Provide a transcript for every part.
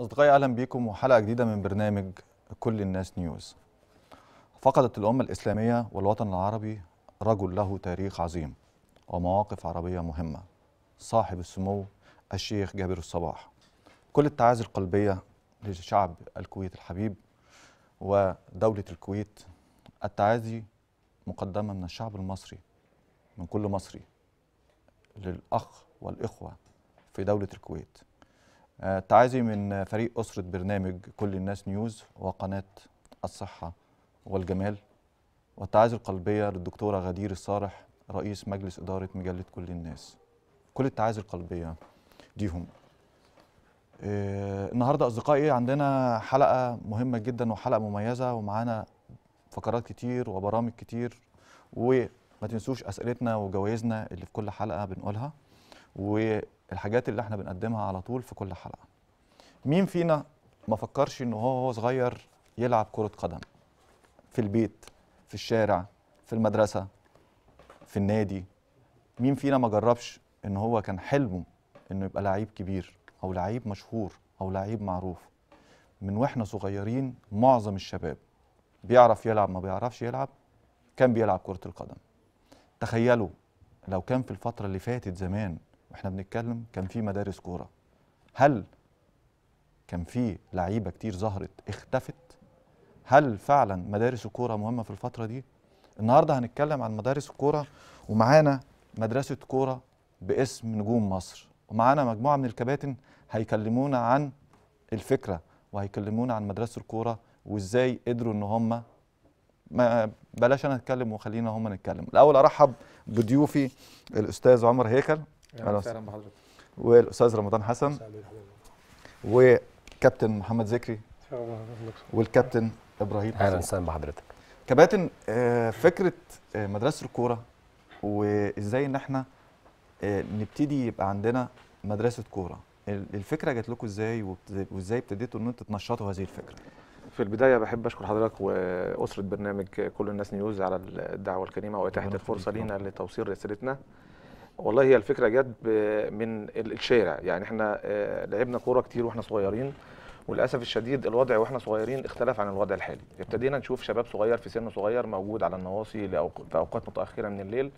أصدقائي أهلا بكم وحلقة جديدة من برنامج كل الناس نيوز فقدت الأمة الإسلامية والوطن العربي رجل له تاريخ عظيم ومواقف عربية مهمة صاحب السمو الشيخ جابر الصباح كل التعازي القلبية لشعب الكويت الحبيب ودولة الكويت التعازي مقدمة من الشعب المصري من كل مصري للأخ والإخوة في دولة الكويت آه، تعازي من فريق أسرة برنامج كل الناس نيوز وقناة الصحة والجمال والتعازي القلبية للدكتورة غدير الصالح رئيس مجلس إدارة مجلة كل الناس كل التعازي القلبية ليهم آه، النهاردة أصدقائي عندنا حلقة مهمة جدا وحلقة مميزة ومعانا فقرات كتير وبرامج كتير وما تنسوش أسئلتنا وجوائزنا اللي في كل حلقة بنقولها و الحاجات اللي احنا بنقدمها على طول في كل حلقه مين فينا ما فكرش ان هو وهو صغير يلعب كره قدم في البيت في الشارع في المدرسه في النادي مين فينا ما جربش ان هو كان حلمه انه يبقى لعيب كبير او لعيب مشهور او لعيب معروف من واحنا صغيرين معظم الشباب بيعرف يلعب ما بيعرفش يلعب كان بيلعب كره القدم تخيلوا لو كان في الفتره اللي فاتت زمان واحنا بنتكلم كان في مدارس كوره هل كان في لعيبه كتير ظهرت اختفت هل فعلا مدارس الكوره مهمه في الفتره دي النهارده هنتكلم عن مدارس الكوره ومعانا مدرسه كوره باسم نجوم مصر ومعانا مجموعه من الكباتن هيكلمونا عن الفكره وهيكلمونا عن مدرسه الكوره وازاي قدروا ان هم ما بلاش انا اتكلم وخلينا هم نتكلم الاول ارحب بضيوفي الاستاذ عمر هيكل يعني اهلا وسهلا بحضرتك والاستاذ رمضان حسن وكابتن محمد زكري والكابتن ابراهيم اهلا وسهلا بحضرتك كباتن آه، فكره آه، مدرسه الكوره وازاي ان احنا آه، نبتدي يبقى عندنا مدرسه كوره الفكره جات لكم ازاي وازاي ابتديتوا ان انتوا تنشطوا هذه الفكره في البدايه بحب اشكر حضرتك واسره برنامج كل الناس نيوز على الدعوه الكريمه واتاحه الفرصه لينا لتوصيل رسالتنا والله هي الفكره جت من الشارع يعني احنا آه، لعبنا كوره كتير واحنا صغيرين وللاسف الشديد الوضع واحنا صغيرين اختلف عن الوضع الحالي ابتدينا نشوف شباب صغير في سن صغير موجود على النواصي في اوقات متاخره من الليل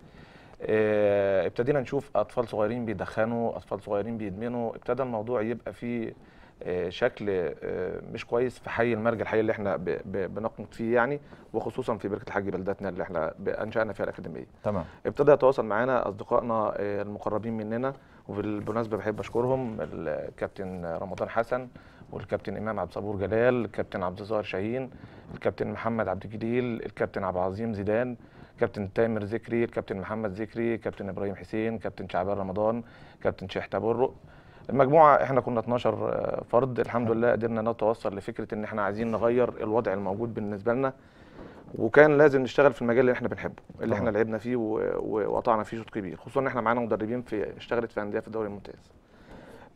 آه، ابتدينا نشوف اطفال صغيرين بيدخنوا اطفال صغيرين بيدمنوا ابتدى الموضوع يبقى فيه آه، شكل آه، مش كويس في حي المرج الحي اللي احنا بنقمت فيه يعني وخصوصا في بركه الحاج بلدتنا اللي احنا انشانا فيها الاكاديميه تمام ابتدى يتواصل معانا اصدقائنا آه، المقربين مننا وبالمناسبه بحب اشكرهم الكابتن رمضان حسن والكابتن امام عبد الصبور جلال الكابتن عبد الظاهر شاهين الكابتن محمد عبد الجليل الكابتن عبد العظيم زيدان كابتن تامر ذكري الكابتن محمد ذكري كابتن ابراهيم حسين كابتن شعبان رمضان كابتن شيح تبرق المجموعه احنا كنا 12 آه، فرد الحمد لله قدرنا نتوصل لفكره ان احنا عايزين نغير الوضع الموجود بالنسبه لنا وكان لازم نشتغل في المجال اللي احنا بنحبه اللي احنا لعبنا فيه وقطعنا فيه شوط كبير خصوصا ان احنا معانا مدربين في اشتغلت في انديه في الدوري الممتاز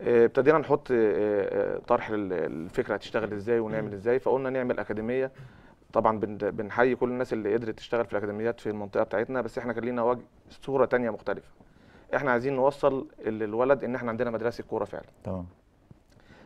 آه، ابتدينا نحط آه، طرح الفكره هتشتغل ازاي ونعمل ازاي فقلنا نعمل اكاديميه طبعا بنحيي كل الناس اللي قدرت تشتغل في الاكاديميات في المنطقه بتاعتنا بس احنا كان لينا وجه صوره ثانيه مختلفه احنا عايزين نوصل للولد ان احنا عندنا مدرسه كوره فعلا تمام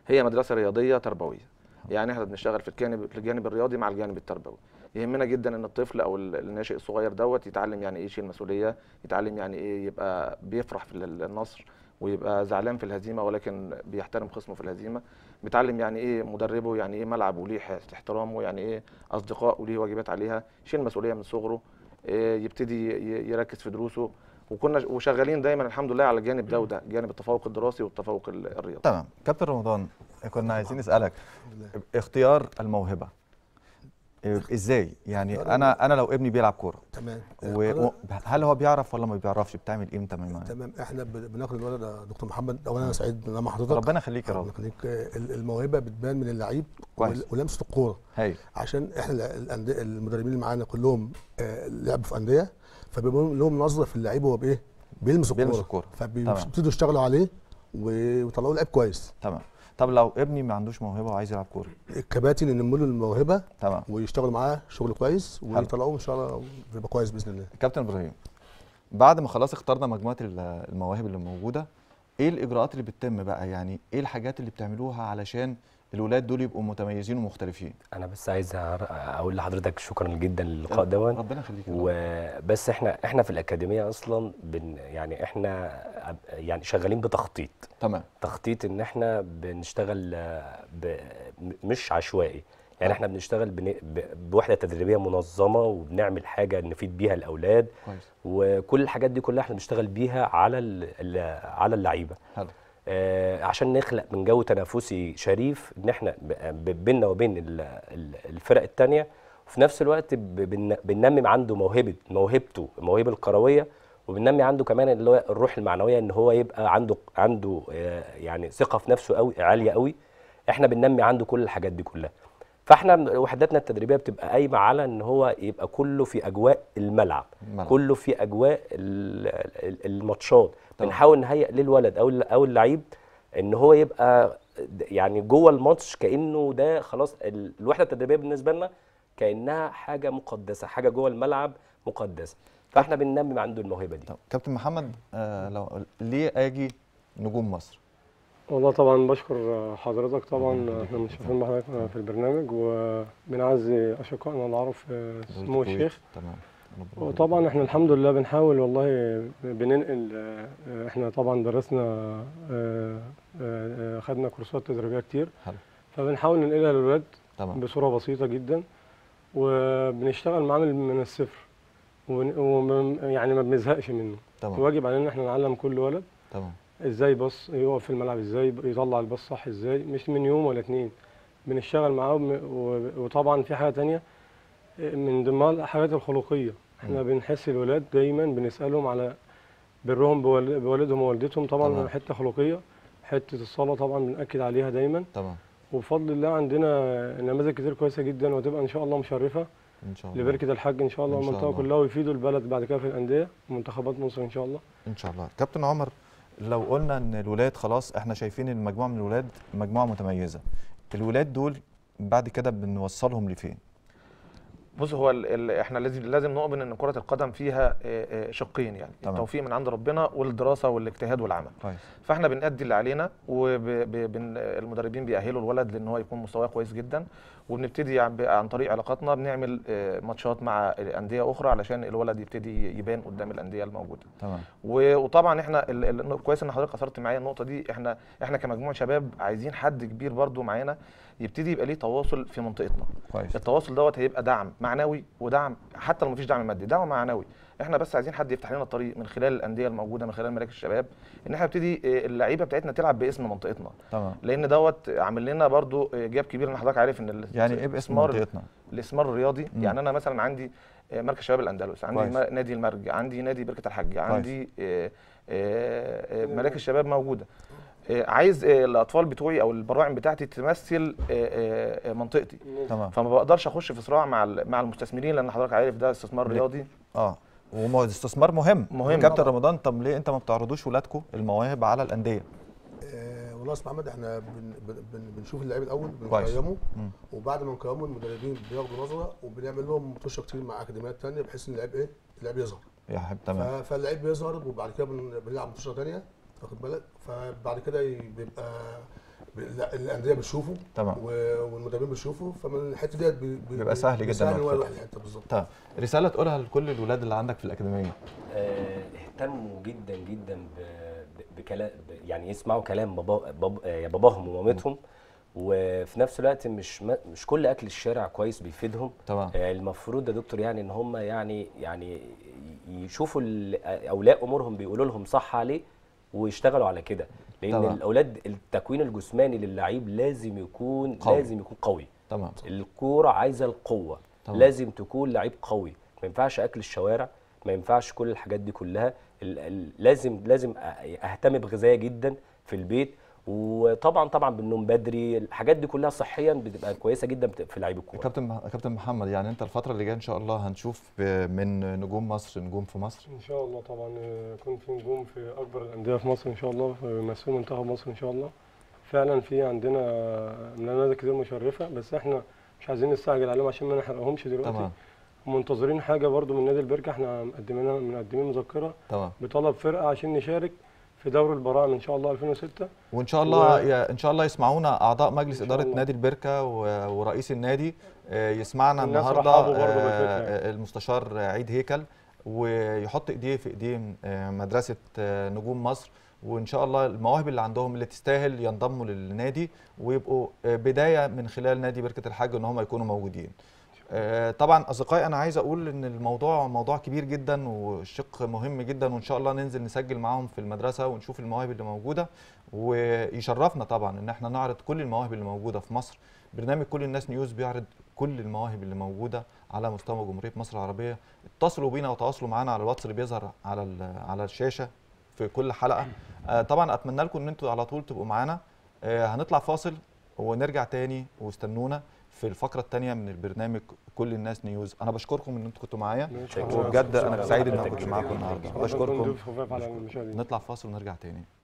هي مدرسه رياضيه تربويه يعني احنا بنشتغل في الجانب الجانب الرياضي مع الجانب التربوي يهمنا جدا ان الطفل او الناشئ الصغير دوت يتعلم يعني ايه يشيل مسؤوليه يتعلم يعني ايه يبقى بيفرح في النصر ويبقى زعلان في الهزيمه ولكن بيحترم خصمه في الهزيمه بيتعلم يعني ايه مدربه يعني ايه ملعب وليه احترامه يعني ايه اصدقاء وليه واجبات عليها يشيل مسؤوليه من صغره إيه يبتدي يركز في دروسه وكنا وشغالين دايما الحمد لله على الجانب ده وده جانب التفوق الدراسي والتفوق الرياضي تمام كابتن رمضان كنا عايزين نسالك اختيار الموهبه ازاي يعني انا انا لو ابني بيلعب كوره تمام و... هل هو بيعرف ولا ما بيعرفش بتعمل ايه تمام تمام احنا بناخد الولد دكتور محمد اولا انا سعيد ان انا حضرتك ربنا يخليك يا رب يخليك الموهبه بتبان من اللعيب كويس ولمسه الكوره عشان احنا المدربين اللي معانا كلهم آه، لعبوا في انديه فبيبقى لهم نظره في اللعيب وهو بايه؟ بيلمس الكوره بيلمس الكوره فبيبتدوا يشتغلوا عليه ويطلعوا لعيب كويس تمام طب لو ابني ما عندوش موهبه وعايز يلعب كوره الكباتن ينموا له الموهبه تمام ويشتغلوا معاه شغل كويس ويطلعوه ان شاء الله يبقى كويس باذن الله كابتن ابراهيم بعد ما خلاص اخترنا مجموعه المواهب اللي موجوده ايه الاجراءات اللي بتتم بقى يعني ايه الحاجات اللي بتعملوها علشان الولاد دول يبقوا متميزين ومختلفين انا بس عايز اقول لحضرتك شكرا جدا للقاء دوت ربنا يخليك وبس احنا احنا في الاكاديميه اصلا بن يعني احنا يعني شغالين بتخطيط تمام تخطيط ان احنا بنشتغل ب مش عشوائي يعني احنا بنشتغل بوحده تدريبيه منظمه وبنعمل حاجه نفيد بيها الاولاد كويس. وكل الحاجات دي كلها احنا بنشتغل بيها على على اللعيبه حلو آه، عشان نخلق من جو تنافسي شريف ان احنا بيننا وبين الفرق الثانيه وفي نفس الوقت بننمي عنده موهبه موهبته الموهبه الكرويه وبننمي عنده كمان اللي هو الروح المعنويه ان هو يبقى عنده عنده آه، يعني ثقه في نفسه قوي عاليه قوي احنا بننمي عنده كل الحاجات دي كلها فاحنا وحداتنا التدريبيه بتبقى قايمه على ان هو يبقى كله في اجواء الملعب, الملعب. كله في اجواء الماتشات بنحاول نهيئ للولد او او اللعيب ان هو يبقى يعني جوه الماتش كانه ده خلاص الوحده التدريبيه بالنسبه لنا كانها حاجه مقدسه حاجه جوه الملعب مقدسه فاحنا بننمي عنده الموهبه دي طب كابتن محمد آه لو ليه اجي نجوم مصر والله طبعا بشكر حضرتك طبعا احنا متشرفين بحضرتك في البرنامج وبنعزي اشقائنا العرب في سمو الشيخ تمام وطبعا احنا الحمد لله بنحاول والله بننقل احنا طبعا درسنا خدنا كورسات تدريبيه كتير فبنحاول ننقلها للولاد بصوره بسيطه جدا وبنشتغل معامل من الصفر ويعني ما بنزهقش منه تمام واجب علينا ان احنا نعلم كل ولد تمام ازاي بص يقف في الملعب ازاي يطلع الباص صح ازاي مش من يوم ولا اتنين بنشتغل معاه وطبعا في حاجه تانية من ضمنها الحاجات الخلقيه احنا بنحس الولاد دايما بنسالهم على برهم بوالدهم ووالدتهم طبعا, طبعا. حته خلقيه حته الصلاه طبعا بناكد عليها دايما طبعا وبفضل الله عندنا نماذج كتير كويسه جدا وتبقى ان شاء الله مشرفه ان شاء الله لبركه الحاج ان شاء الله المنطقه كلها ويفيدوا البلد بعد كده في الانديه ومنتخبات مصر ان شاء الله ان شاء الله كابتن عمر لو قلنا ان الولاد خلاص احنا شايفين ان مجموعه من الولاد مجموعه متميزه الولاد دول بعد كده بنوصلهم لفين بص هو احنا لازم لازم نؤمن ان كره القدم فيها شقين يعني طبعا. التوفيق من عند ربنا والدراسه والاجتهاد والعمل طيب. فاحنا بنأدي اللي علينا والمدربين بيأهلوا الولد لان هو يكون مستواه كويس جدا وبنبتدي يعني عن طريق علاقاتنا بنعمل آه، ماتشات مع انديه اخرى علشان الولد يبتدي يبان قدام الانديه الموجوده تمام وطبعا احنا كويس ان حضرتك اثرت معايا النقطه دي احنا احنا كمجموعه شباب عايزين حد كبير برده معانا يبتدي يبقى ليه تواصل في منطقتنا كويس التواصل دوت هيبقى دعم معنوي ودعم حتى لو مفيش دعم مادي دعم معنوي احنا بس عايزين حد يفتح لنا الطريق من خلال الانديه الموجوده من خلال مراكز الشباب ان احنا نبتدي آه، اللعيبه بتاعتنا تلعب باسم منطقتنا طبعا لان دوت عامل لنا برضو آه، جاب كبير ان حضرتك عارف ان يعني ايه باسم منطقتنا الاستثمار الرياضي مم. يعني انا مثلا عندي آه، مركز شباب الاندلس عندي بايز. نادي المرج عندي نادي بركه الحج عندي مراكز الشباب موجوده عايز الاطفال بتوعي او البراعم بتاعتي تمثل منطقتي تمام فما بقدرش اخش في صراع مع مع المستثمرين لان حضرتك عارف ده استثمار رياضي اه واستثمار مهم مهم كابتن رمضان طب ليه انت ما بتعرضوش ولادكم المواهب على الانديه؟ آه والله يا استاذ محمد احنا بن بن بنشوف اللعيب الاول بنقيمه وبعد ما نقيمه المدربين بياخدوا نظره وبنعمل لهم متوشه كتير مع اكاديميات ثانيه بحيث ان اللعيب ايه؟ اللعيب يظهر يا حبيبي تمام فاللعيب بيظهر وبعد كده بنلعب متوشه ثانيه واخد بالك فبعد كده بيبقى الانديه بتشوفه طبعا والمدربين بيشوفوا فمن الحته ديت بيبقى سهل جدا سهل هو الواحد حته بالظبط طب رساله تقولها لكل الاولاد اللي عندك في الاكاديميه آه، اهتموا جدا جدا بكلام يعني يسمعوا كلام بابا باب باباهم ومامتهم وفي نفس الوقت مش مش كل اكل الشارع كويس بيفيدهم طبعا آه، المفروض يا دكتور يعني ان هم يعني يعني يشوفوا اولياء امورهم بيقولوا لهم صح عليه ويشتغلوا على كده لان طبعا. الاولاد التكوين الجسماني للعيب لازم يكون قوي. لازم يكون قوي تمام الكوره عايزه القوه طبعا. لازم تكون لعيب قوي ما ينفعش اكل الشوارع ما ينفعش كل الحاجات دي كلها لازم لازم اهتم بغذائي جدا في البيت وطبعا طبعا بالنوم بدري الحاجات دي كلها صحيا بتبقى كويسه جدا في لعيب الكوره كابتن كابتن محمد يعني انت الفتره اللي جايه ان شاء الله هنشوف من نجوم مصر نجوم في مصر ان شاء الله طبعا آه، يكون في نجوم في اكبر الانديه في مصر ان شاء الله في مسؤول منتخب مصر ان شاء الله فعلا في عندنا نماذج كتير مشرفه بس احنا مش عايزين نستعجل عليهم عشان ما نحرقهمش دلوقتي طبعا. منتظرين حاجه برضو من نادي البركه احنا مقدمين مقدمين مذكره طبعا. بطلب فرقه عشان نشارك في دوري البراعم ان شاء الله 2006 وان شاء الله و... ان شاء الله يسمعونا اعضاء مجلس اداره الله. نادي البركه ورئيس النادي آه، يسمعنا النهارده آه، آه، المستشار عيد هيكل ويحط ايديه في ايديه مدرسه نجوم مصر وان شاء الله المواهب اللي عندهم اللي تستاهل ينضموا للنادي ويبقوا بدايه من خلال نادي بركه الحاج ان هم يكونوا موجودين آه، طبعا اصدقائي انا عايز اقول ان الموضوع موضوع كبير جدا والشق مهم جدا وان شاء الله ننزل نسجل معاهم في المدرسه ونشوف المواهب اللي موجوده ويشرفنا طبعا ان احنا نعرض كل المواهب اللي موجوده في مصر برنامج كل الناس نيوز بيعرض كل المواهب اللي موجوده على مستوى جمهوريه مصر العربيه اتصلوا بينا وتواصلوا معانا على الواتس اللي بيظهر على على الشاشه في كل حلقه آه، طبعا اتمنى لكم ان انتوا على طول تبقوا معانا آه، هنطلع فاصل ونرجع تاني واستنونا في الفقره الثانيه من البرنامج كل الناس نيوز انا بشكركم ان انتم كنتوا معايا وبجد انا سعيد ان انا كنت معاكم النهارده بشكركم نطلع فاصل ونرجع تاني